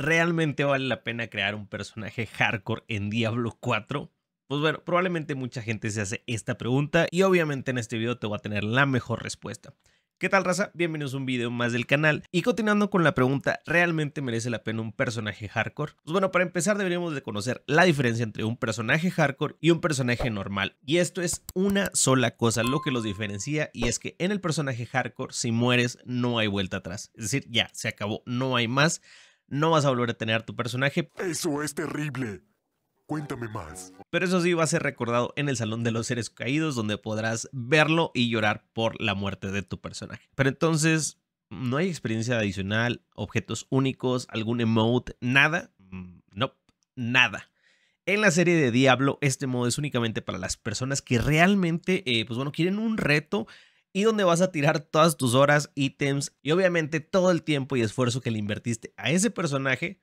¿Realmente vale la pena crear un personaje hardcore en Diablo 4? Pues bueno, probablemente mucha gente se hace esta pregunta y obviamente en este video te voy a tener la mejor respuesta. ¿Qué tal raza? Bienvenidos a un video más del canal y continuando con la pregunta ¿realmente merece la pena un personaje hardcore? Pues bueno, para empezar deberíamos de conocer la diferencia entre un personaje hardcore y un personaje normal y esto es una sola cosa lo que los diferencia y es que en el personaje hardcore si mueres no hay vuelta atrás, es decir ya se acabó, no hay más no vas a volver a tener a tu personaje. Eso es terrible. Cuéntame más. Pero eso sí va a ser recordado en el Salón de los Seres Caídos, donde podrás verlo y llorar por la muerte de tu personaje. Pero entonces, no hay experiencia adicional, objetos únicos, algún emote, nada. Mm, no, nada. En la serie de Diablo, este modo es únicamente para las personas que realmente, eh, pues bueno, quieren un reto y donde vas a tirar todas tus horas, ítems y obviamente todo el tiempo y esfuerzo que le invertiste a ese personaje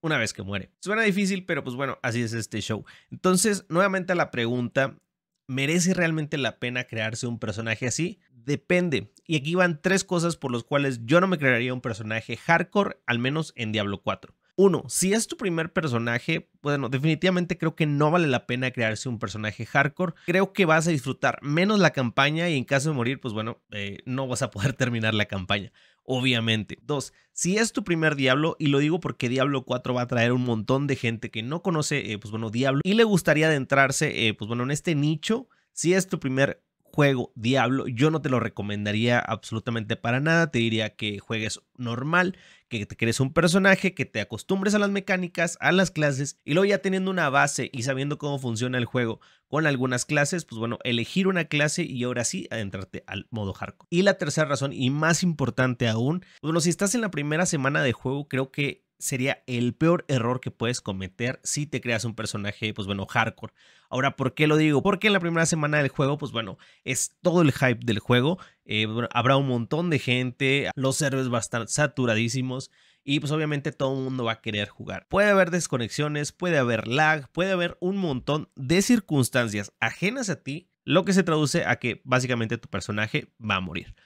una vez que muere. Suena difícil, pero pues bueno, así es este show. Entonces, nuevamente a la pregunta, ¿merece realmente la pena crearse un personaje así? Depende. Y aquí van tres cosas por las cuales yo no me crearía un personaje hardcore, al menos en Diablo 4. Uno, si es tu primer personaje, bueno, definitivamente creo que no vale la pena crearse un personaje hardcore. Creo que vas a disfrutar menos la campaña y en caso de morir, pues bueno, eh, no vas a poder terminar la campaña obviamente. Dos, si es tu primer Diablo, y lo digo porque Diablo 4 va a traer un montón de gente que no conoce, eh, pues bueno, Diablo, y le gustaría adentrarse, eh, pues bueno, en este nicho, si es tu primer juego Diablo, yo no te lo recomendaría absolutamente para nada. Te diría que juegues normal, que te crees un personaje, que te acostumbres a las mecánicas, a las clases, y luego ya teniendo una base y sabiendo cómo funciona el juego con algunas clases, pues bueno, elegir una clase y ahora sí adentrarte al modo hardcore. Y la tercera razón, y más importante aún, pues bueno, si estás en la primera semana de juego, creo que sería el peor error que puedes cometer si te creas un personaje, pues bueno, hardcore. Ahora, ¿por qué lo digo? Porque en la primera semana del juego, pues bueno, es todo el hype del juego. Eh, habrá un montón de gente, los servers bastante saturadísimos. Y pues obviamente todo el mundo va a querer jugar. Puede haber desconexiones, puede haber lag, puede haber un montón de circunstancias ajenas a ti, lo que se traduce a que básicamente tu personaje va a morir.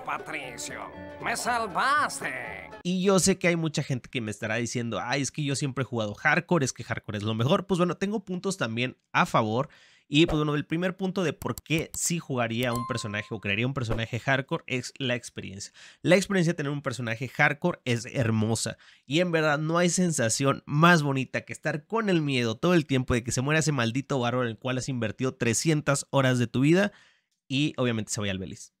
Patricio, me salvaste. Y yo sé que hay mucha gente que me estará diciendo, ay, es que yo siempre he jugado hardcore, es que hardcore es lo mejor. Pues bueno, tengo puntos también a favor. Y pues bueno, el primer punto de por qué sí jugaría un personaje o crearía un personaje hardcore es la experiencia. La experiencia de tener un personaje hardcore es hermosa y en verdad no hay sensación más bonita que estar con el miedo todo el tiempo de que se muera ese maldito bárbaro en el cual has invertido 300 horas de tu vida y obviamente se vaya al Belis.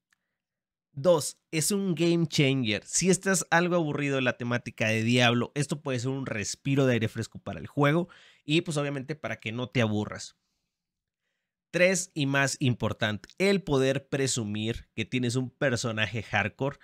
Dos, es un game changer. Si estás algo aburrido de la temática de Diablo, esto puede ser un respiro de aire fresco para el juego y pues obviamente para que no te aburras. Tres, y más importante, el poder presumir que tienes un personaje hardcore.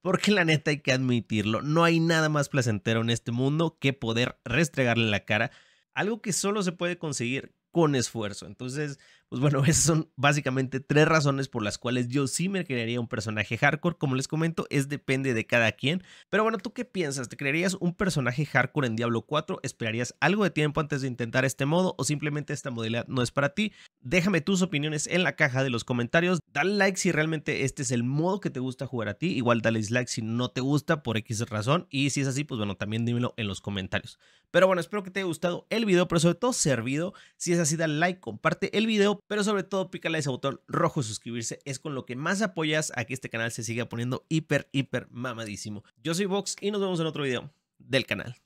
Porque la neta hay que admitirlo, no hay nada más placentero en este mundo que poder restregarle la cara. Algo que solo se puede conseguir con esfuerzo. Entonces, pues bueno, esas son básicamente tres razones por las cuales yo sí me crearía un personaje hardcore. Como les comento, es depende de cada quien. Pero bueno, ¿tú qué piensas? ¿Te crearías un personaje hardcore en Diablo 4? ¿Esperarías algo de tiempo antes de intentar este modo o simplemente esta modalidad no es para ti? Déjame tus opiniones en la caja de los comentarios. Dale like si realmente este es el modo que te gusta jugar a ti. Igual dale dislike si no te gusta por X razón. Y si es así, pues bueno, también dímelo en los comentarios. Pero bueno, espero que te haya gustado el video, pero sobre todo servido. Si es así, dale like, comparte el video pero sobre todo pícale ese botón rojo suscribirse, es con lo que más apoyas a que este canal se siga poniendo hiper, hiper mamadísimo. Yo soy Vox y nos vemos en otro video del canal.